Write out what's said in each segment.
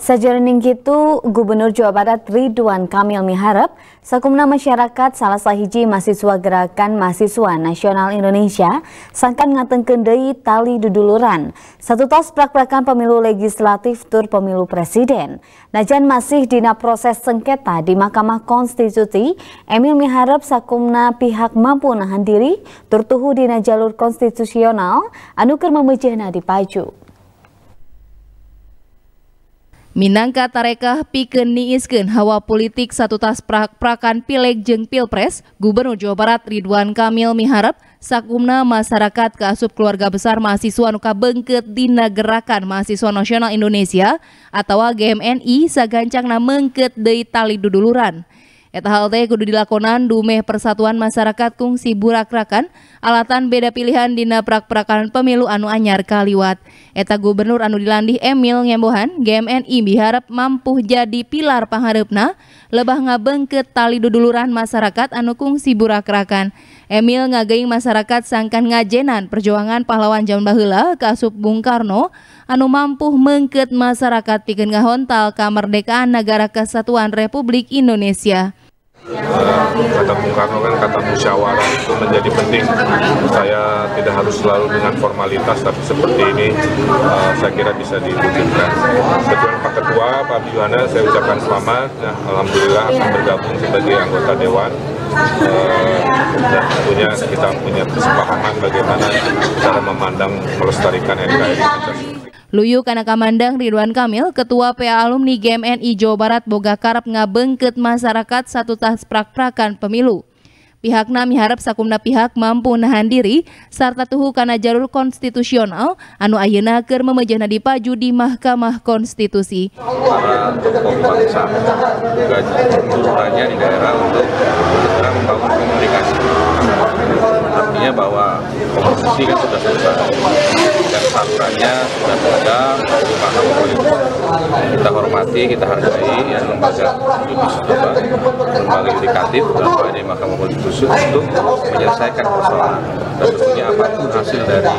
Sejernih itu Gubernur Jawa Barat Ridwan Kamil miharap sakumna masyarakat salah sahiji mahasiswa gerakan mahasiswa nasional Indonesia sangkan ngateng kendai tali duduluran satu tas prak-prakan pemilu legislatif tur pemilu presiden. Najan masih dina proses sengketa di Mahkamah Konstitusi, Emil miharap sakumna pihak mampu nahan diri tur tuhu dina jalur konstitusional anuker keur di Paju. Minangka tarekah pikeun niiskeun hawa politik satu tas prak-prakan pileg jeng pilpres, Gubernur Jawa Barat Ridwan Kamil miharap sakumna masyarakat keasup keluarga besar mahasiswa nuka bengket dina gerakan mahasiswa nasional Indonesia atau GMNI sagancangna mengket deui tali duduluran. Eta hal kudu dilakonan dumeh Persatuan Masyarakat Kungsi Burak-rakan alatan beda pilihan dina prak-prakan pemilu anu anyar kaliwat. Eta Gubernur anu dilandih Emil Ngembohan, GMNI biharap mampu jadi pilar pangharepna lebah ngabeng ke tali duduluran masyarakat anu Kungsi Burak-rakan. Emil ngagaing masyarakat sangkan ngajenan perjuangan pahlawan Jaman Bahula kasub Bung Karno anu mampu mengket masyarakat pikir ngahontal kemerdekaan negara kesatuan Republik Indonesia. Kata Bung Karno kan kata musyawarah itu menjadi penting. Saya tidak harus selalu dengan formalitas, tapi seperti ini uh, saya kira bisa diwujudkan. Kebetulan Pak Ketua, Pak Biwana, saya ucapkan selamat. Nah, Alhamdulillah akan bergabung sebagai anggota Dewan tentunya kita punya kesepahaman bagaimana cara memandang melestarikan NKRI Luyu Kamandang Ridwan Kamil, Ketua PA Alumni GMNI Jawa Barat Boga Karap ngabengket masyarakat satu tas prak-prakan pemilu. Pihak Nami harap sakumna pihak mampu nahan diri serta tuhu karena jalur konstitusional anu ayena ker memejana dipaju di Mahkamah Konstitusi. juga di daerah untuk aturannya sudah ada, paham politik. Kita hormati, kita hargai yang lembaga apa, lembaga indikatif dalam di Mahkamah Konstitusi untuk menyelesaikan persoalan. Dan tentunya apapun hasil dari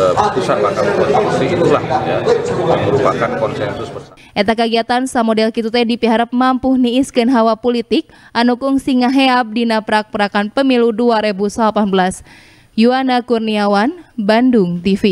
uh, putusan Mahkamah Konstitusi itulah ya, yang merupakan konsensus bersama. Eta kegiatan samodel kitu teh dipiharap mampu niiskeun hawa politik anukung singaheap dina prak-prakan pemilu 2018. Yuana Kurniawan, Bandung TV.